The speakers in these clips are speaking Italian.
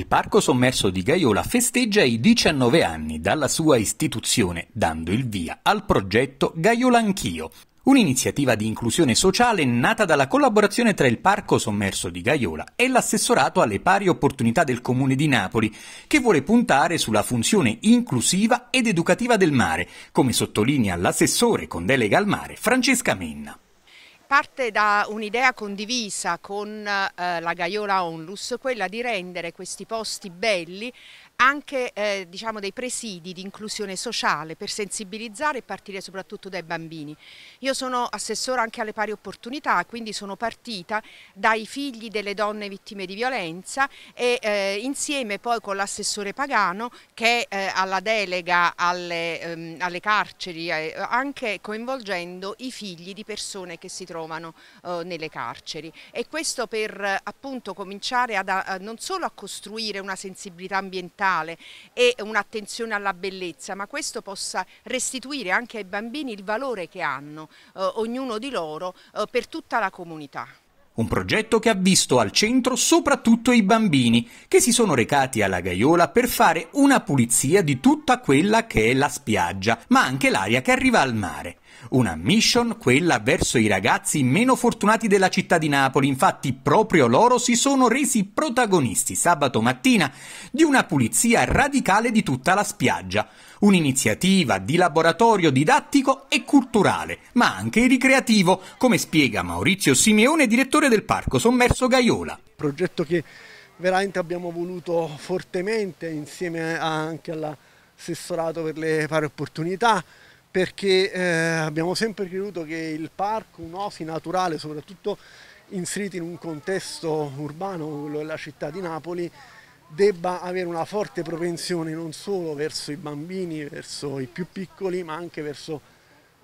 Il Parco Sommerso di Gaiola festeggia i 19 anni dalla sua istituzione, dando il via al progetto Gaiola Anch'io, Un'iniziativa di inclusione sociale nata dalla collaborazione tra il Parco Sommerso di Gaiola e l'assessorato alle pari opportunità del Comune di Napoli, che vuole puntare sulla funzione inclusiva ed educativa del mare, come sottolinea l'assessore con delega al mare Francesca Menna parte da un'idea condivisa con eh, la Gaiola Onlus, quella di rendere questi posti belli anche eh, diciamo dei presidi di inclusione sociale per sensibilizzare e partire soprattutto dai bambini. Io sono assessora anche alle pari opportunità, quindi sono partita dai figli delle donne vittime di violenza e eh, insieme poi con l'assessore Pagano che eh, alla delega alle, ehm, alle carceri, eh, anche coinvolgendo i figli di persone che si trovano eh, nelle carceri. E questo per appunto cominciare ad, a, non solo a costruire una sensibilità ambientale, culturale e un'attenzione alla bellezza, ma questo possa restituire anche ai bambini il valore che hanno eh, ognuno di loro eh, per tutta la comunità. Un progetto che ha visto al centro soprattutto i bambini, che si sono recati alla Gaiola per fare una pulizia di tutta quella che è la spiaggia, ma anche l'aria che arriva al mare. Una mission quella verso i ragazzi meno fortunati della città di Napoli, infatti proprio loro si sono resi protagonisti sabato mattina di una pulizia radicale di tutta la spiaggia, un'iniziativa di laboratorio didattico e culturale, ma anche ricreativo, come spiega Maurizio Simeone, direttore del parco sommerso Gaiola. Progetto che veramente abbiamo voluto fortemente insieme anche all'assessorato per le pari opportunità perché eh, abbiamo sempre creduto che il parco, un osi naturale, soprattutto inserito in un contesto urbano, quello della città di Napoli, debba avere una forte propensione non solo verso i bambini, verso i più piccoli, ma anche verso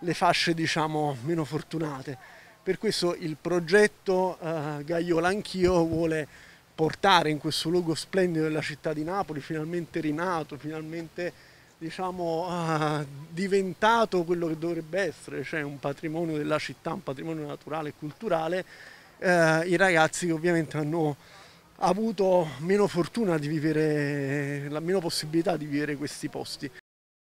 le fasce diciamo meno fortunate. Per questo il progetto eh, Gaiola Anch'io vuole portare in questo luogo splendido della città di Napoli, finalmente rinato, finalmente diciamo, ah, diventato quello che dovrebbe essere, cioè un patrimonio della città, un patrimonio naturale e culturale, eh, i ragazzi ovviamente hanno avuto meno fortuna di vivere, la meno possibilità di vivere questi posti.